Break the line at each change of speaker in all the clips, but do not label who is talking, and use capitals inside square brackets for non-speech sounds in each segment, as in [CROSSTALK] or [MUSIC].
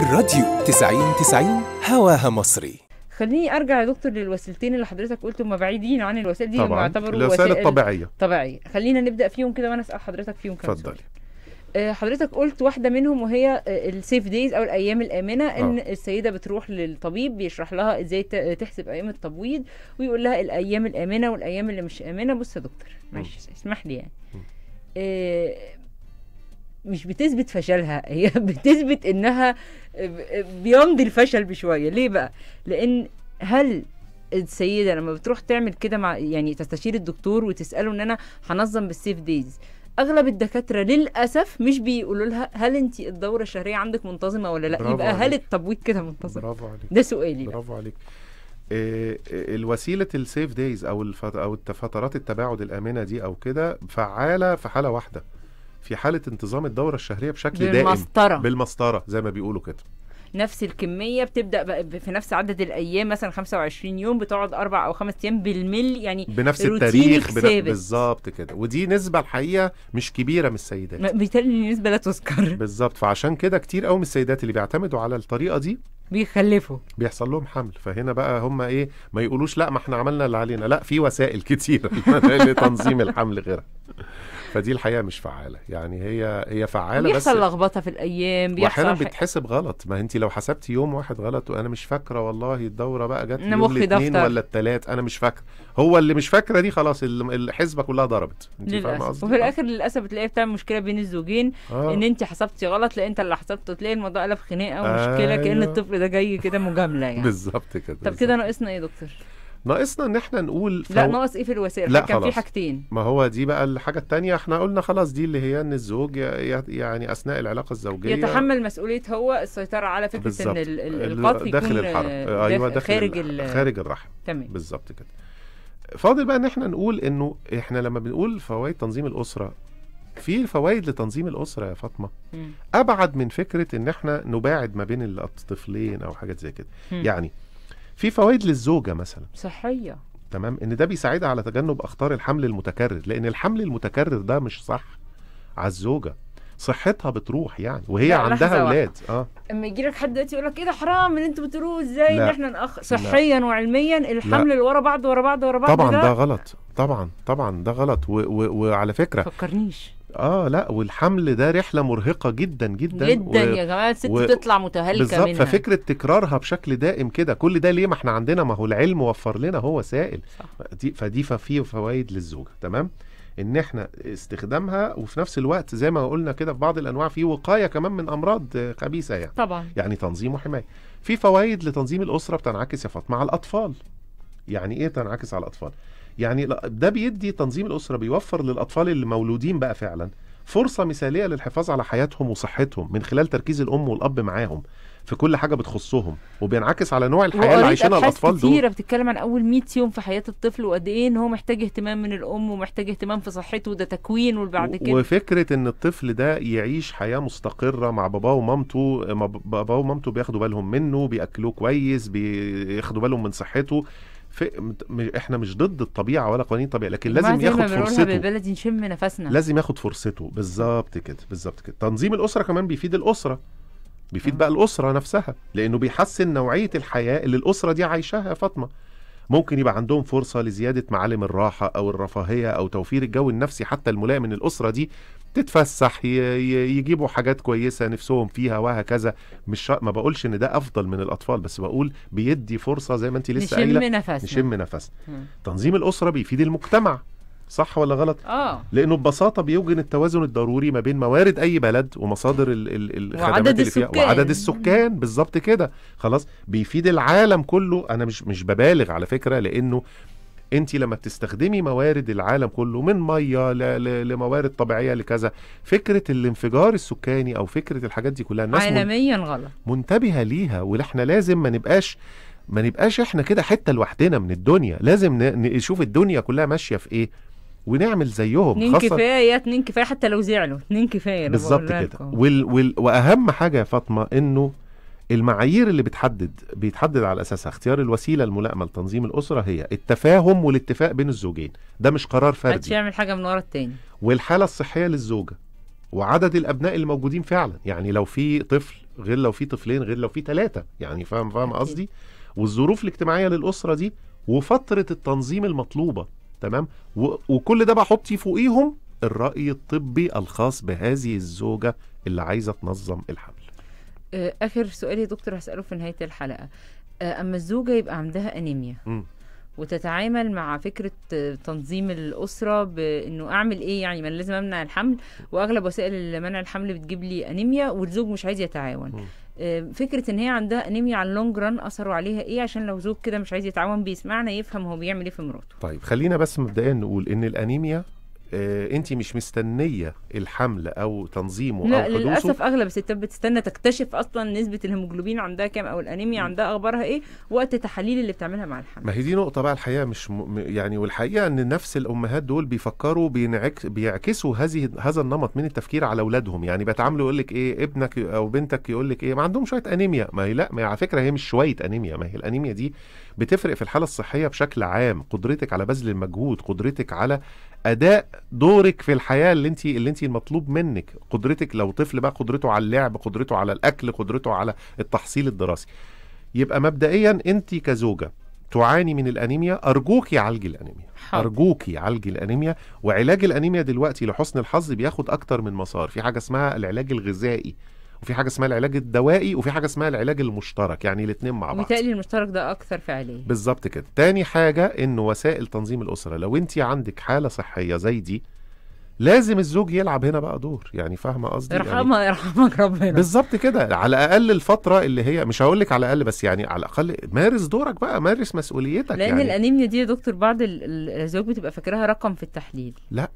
الراديو 90 90 هواها مصري
خليني ارجع يا دكتور للوسيلتين اللي حضرتك قلت هم بعيدين عن الوسائل دي طبعا يعتبروا الوسائل الطبيعيه طبيعيه خلينا نبدا فيهم كده وانا اسال حضرتك فيهم كده اتفضلي آه، حضرتك قلت واحده منهم وهي آه، السيف دايز او الايام الامنه آه. ان أوه. السيده بتروح للطبيب بيشرح لها ازاي تحسب ايام التبويض ويقول لها الايام الامنه والايام اللي مش امنه بص يا دكتور معلش اسمح لي يعني مش بتثبت فشلها هي [LAUGHS] بتثبت انها بيمضي الفشل بشويه ليه بقى لان هل السيده لما بتروح تعمل كده مع يعني تستشير الدكتور وتساله ان انا هنظم بالسيف دايز اغلب الدكاتره للاسف مش بيقولوا لها هل انت الدوره الشهريه عندك منتظمه ولا لا يبقى عليك. هل التبويض كده منتظم برافو عليك
ده سؤالي برافو عليك إيه الوسيله السيف دايز او او فترات التباعد الامنه دي او كده فعاله في حاله واحده في حاله انتظام الدوره الشهريه بشكل بالمسطرة. دائم بالمسطره بالمسطره زي ما بيقولوا كده
نفس الكميه بتبدا في نفس عدد الايام مثلا 25 يوم بتقعد اربع او خمس ايام بالمل يعني بنفس التاريخ
بالظبط كده ودي نسبه الحقيقه مش كبيره من السيدات
بالتالي نسبه لا تذكر
بالظبط فعشان كده كتير قوي من السيدات اللي بيعتمدوا على الطريقه دي بيخلفوا بيحصل لهم حمل فهنا بقى هم ايه ما يقولوش لا ما احنا عملنا اللي علينا لا في وسائل كتيره [LAUGHS] لتنظيم الحمل غيرها فدي الحقيقه مش فعاله يعني هي هي فعاله بيحصل بس بيحصل
لخبطه في الايام بيحصل واحيانا
بتحسب غلط ما انت لو حسبتي يوم واحد غلط وانا مش فاكره والله الدوره بقى جت يوم الاثنين ولا الثلاث انا مش فاكره هو اللي مش فاكره دي خلاص الحسبه كلها ضربت انت وفي آه.
الاخر للاسف بتلاقي بتعمل مشكله بين الزوجين آه. ان انت حسبتي غلط لا انت اللي حسبته تلاقي الموضوع قلب خناقه ومشكله آه كان أيوه. الطفل ده جاي كده مجامله يعني بالظبط كده طب كده ناقصنا ايه يا دكتور
ناقصنا ان احنا نقول لا ناقص ايه في
الوسائل لا كان خلاص. في حاجتين
ما هو دي بقى الحاجه الثانيه احنا قلنا خلاص دي اللي هي ان الزوج يعني اثناء العلاقه الزوجيه يتحمل
مسؤوليه هو السيطره على فكره بالزبط. ان القطر داخل يكون الحرم ايوه داخل خارج ال... خارج الرحم تمام
بالظبط كده فاضل بقى ان احنا نقول انه احنا لما بنقول فوائد تنظيم الاسره في فوائد لتنظيم الاسره يا فاطمه ابعد من فكره ان احنا نباعد ما بين الطفلين او حاجات زي كده يعني في فوائد للزوجه مثلا
صحيه
تمام ان ده بيساعدها على تجنب اخطار الحمل المتكرر لان الحمل المتكرر ده مش صح على الزوجه صحتها بتروح يعني وهي عندها اولاد اه
اما يجي لك حد دلوقتي يقول لك ايه ده حرام ان انتوا بتقولوا ازاي ان احنا نأخ... صحيا لا. وعلميا الحمل اللي ورا بعض ورا بعض ورا بعض طبعا ده, ده
غلط طبعا طبعا ده غلط وعلى و... وعلى فكره
فكرنيش
اه لا والحمل ده رحله مرهقه جدا جدا جدا و... يا جماعه الست و...
تطلع منها بالظبط منها ففكره
تكرارها بشكل دائم كده كل ده ليه ما احنا عندنا ما هو العلم وفر لنا هو سائل صح. دي فدي ففي فوائد للزوجه تمام ان احنا استخدامها وفي نفس الوقت زي ما قلنا كده في بعض الانواع في وقايه كمان من امراض خبيثه يعني طبعا يعني تنظيم وحمايه في فوائد لتنظيم الاسره بتنعكس يا فاطمه على الاطفال يعني ايه تنعكس على الاطفال يعني ده بيدي تنظيم الاسره بيوفر للاطفال اللي مولودين بقى فعلا فرصه مثاليه للحفاظ على حياتهم وصحتهم من خلال تركيز الام والاب معاهم في كل حاجه بتخصهم وبينعكس على نوع الحياه اللي عايشينها الاطفال دول كتيره
بتتكلم عن اول 100 يوم في حياه الطفل وقد ايه ان هو محتاج اهتمام من الام ومحتاج اهتمام في صحته وده تكوين وبعد كده
وفكره ان الطفل ده يعيش حياه مستقره مع باباه ومامته باباه ومامته بياخدوا بالهم منه بياكلوه كويس بياخدوا بالهم من صحته في احنا مش ضد الطبيعه ولا قوانين الطبيعه لكن لازم ياخد فرصته
نشم نفسنا لازم
ياخد فرصته بالظبط كده بالظبط كده تنظيم الاسره كمان بيفيد الاسره بيفيد آه. بقى الاسره نفسها لانه بيحسن نوعيه الحياه اللي الاسره دي عايشاها يا فاطمه ممكن يبقى عندهم فرصه لزياده معالم الراحه او الرفاهيه او توفير الجو النفسي حتى الملائم من الاسره دي تتفسح يجيبوا حاجات كويسه نفسهم فيها وهكذا مش ما بقولش ان ده افضل من الاطفال بس بقول بيدي فرصه زي ما انت لسه قايله نشم نفسنا نشم نفسنا تنظيم الاسره بيفيد المجتمع صح ولا غلط؟ اه لانه ببساطه بيوجد التوازن الضروري ما بين موارد اي بلد ومصادر الـ الـ الخدمات وعدد اللي فيها السكان. وعدد السكان بالظبط كده خلاص بيفيد العالم كله انا مش مش ببالغ على فكره لانه انت لما بتستخدمي موارد العالم كله من ميه لموارد طبيعيه لكذا فكره الانفجار السكاني او فكره الحاجات دي كلها الناس عالميا من غلط منتبهه ليها واحنا لازم ما نبقاش ما نبقاش احنا كده حته لوحدنا من الدنيا لازم نشوف الدنيا كلها ماشيه في ايه ونعمل زيهم اتنين خاصة كفايه
يا اتنين كفايه حتى لو زعلوا اتنين كفايه بالظبط كده
وال وال واهم حاجه يا فاطمه انه المعايير اللي بتحدد بيتحدد على اساسها اختيار الوسيله الملائمه لتنظيم الاسره هي التفاهم والاتفاق بين الزوجين ده مش قرار فردي محدش
يعمل حاجه من ورا التاني
والحاله الصحيه للزوجه وعدد الابناء اللي موجودين فعلا يعني لو في طفل غير لو في طفلين غير لو في ثلاثه يعني فاهم فاهم قصدي والظروف الاجتماعيه للاسره دي وفتره التنظيم المطلوبه تمام وكل ده بحطي فوقيهم الرأي الطبي الخاص بهذه الزوجة اللي عايزة تنظم الحمل
آه، آخر سؤال يا دكتور هسأله في نهاية الحلقة آه، أما الزوجة يبقى عندها أنيميا م. وتتعامل مع فكرة تنظيم الأسرة بإنه أعمل إيه يعني ما أنا لازم أمنع الحمل وأغلب وسائل منع الحمل بتجيب لي أنيميا والزوج مش عايز يتعاون م. آه، فكره ان هي عندها انيميا على اللونج ران اثروا عليها ايه عشان لو زوج كده مش عايز يتعاون بيسمعنا يفهم هو بيعمل ايه في مراته
طيب خلينا بس مبدئيا نقول ان الانيميا آه، انت مش مستنيه الحمل او تنظيمه لا أو للاسف
اغلب الستات بتستنى تكتشف اصلا نسبه الهيموجلوبين عندها كام او الانيميا عندها اخبارها ايه وقت التحاليل اللي بتعملها مع الحمل
ما هي دي نقطه بقى الحقيقه مش م... يعني والحقيقه ان نفس الامهات دول بيفكروا بينعك... بيعكسوا هذه هذا النمط من التفكير على اولادهم يعني بيتعاملوا يقول لك ايه ابنك او بنتك يقول لك ايه ما عندهم شويه انيميا ما هي لا ما هي على فكره هي مش شويه انيميا ما هي الانيميا دي بتفرق في الحاله الصحيه بشكل عام قدرتك على بذل المجهود قدرتك على اداء دورك في الحياه اللي انت اللي انت المطلوب منك قدرتك لو طفل بقى قدرته على اللعب قدرته على الاكل قدرته على التحصيل الدراسي يبقى مبدئيا انت كزوجه تعاني من الانيميا ارجوكي عالجي الانيميا حق. ارجوكي عالجي الانيميا وعلاج الانيميا دلوقتي لحسن الحظ بياخد اكتر من مسار في حاجه اسمها العلاج الغذائي وفي حاجه اسمها العلاج الدوائي وفي حاجه اسمها العلاج المشترك يعني الاثنين مع بعض وبالتالي
المشترك ده اكثر فعاليه
بالظبط كده تاني حاجه ان وسائل تنظيم الاسره لو انت عندك حاله صحيه زي دي لازم الزوج يلعب هنا بقى دور يعني فاهمه قصدي يعني يرحمها
يعني يرحمك ربنا
بالظبط كده على الاقل الفتره اللي هي مش هقول لك على الاقل بس يعني على الاقل مارس دورك بقى مارس مسؤوليتك لان يعني.
الانيميا دي يا دكتور بعض الزوج بتبقى فاكراها رقم في التحليل لا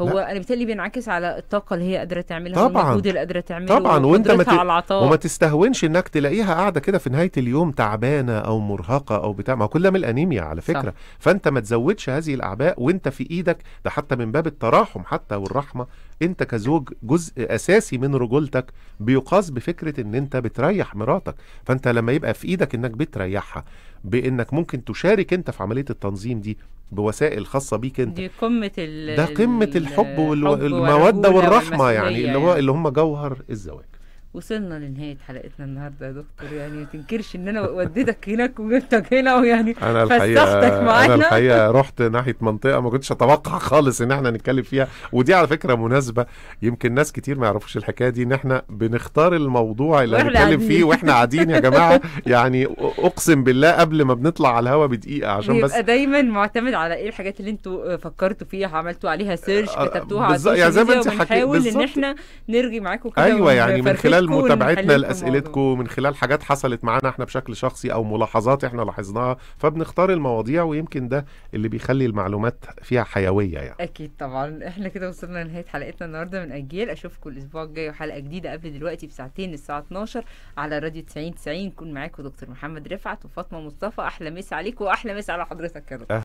هو لا. انا بالتالي بينعكس على الطاقه اللي هي قادره تعملها طبعا والمجهود اللي قادره تعمله طبعا وانت ما ت... على العطاء وما
تستهونش انك تلاقيها قاعده كده في نهايه اليوم تعبانه او مرهقه او بتاع ما كل ده من الانيميا على فكره صح. فانت ما تزودش هذه الاعباء وانت في ايدك ده حتى من باب التراحم حتى والرحمه انت كزوج جزء اساسي من رجولتك بيقاس بفكره ان انت بتريح مراتك فانت لما يبقى في ايدك انك بتريحها بانك ممكن تشارك انت في عمليه التنظيم دي بوسائل خاصه بيك انت دي قمه ده قمه الحب والموده والرحمه يعني, يعني اللي هو اللي هم جوهر الزواج
وصلنا لنهايه حلقتنا النهارده يا دكتور يعني ما تنكرش ان انا وديتك هناك وجبتك هنا ويعني انا الحقيقه معانا. انا الحقيقه
رحت ناحيه منطقه ما كنتش اتوقع خالص ان احنا نتكلم فيها ودي على فكره مناسبه يمكن ناس كتير ما يعرفوش الحكايه دي ان احنا بنختار الموضوع اللي هنتكلم فيه واحنا قاعدين يا جماعه [LAUGHS] يعني اقسم بالله قبل ما بنطلع على الهوا بدقيقه عشان بس دايما
معتمد على ايه الحاجات اللي انتوا فكرتوا فيها عملتوا عليها سيرش آه، كتبتوها على السوشيال يعني زي ما انت حكيت ان احنا نرغي معاكم كده ايوه يعني من خلال خلال متابعتنا لاسئلتكم
من خلال حاجات حصلت معانا احنا بشكل شخصي او ملاحظات احنا لاحظناها فبنختار المواضيع ويمكن ده اللي بيخلي المعلومات فيها حيويه يعني
اكيد طبعا احنا كده وصلنا لنهايه حلقتنا النهارده من اجيال اشوفكم الاسبوع الجاي وحلقه جديده قبل دلوقتي بساعتين الساعه 12 على راديو 90 90 يكون معاكم دكتور محمد رفعت وفاطمه مصطفى احلى مسا عليكم واحلى مسا على حضرتك كده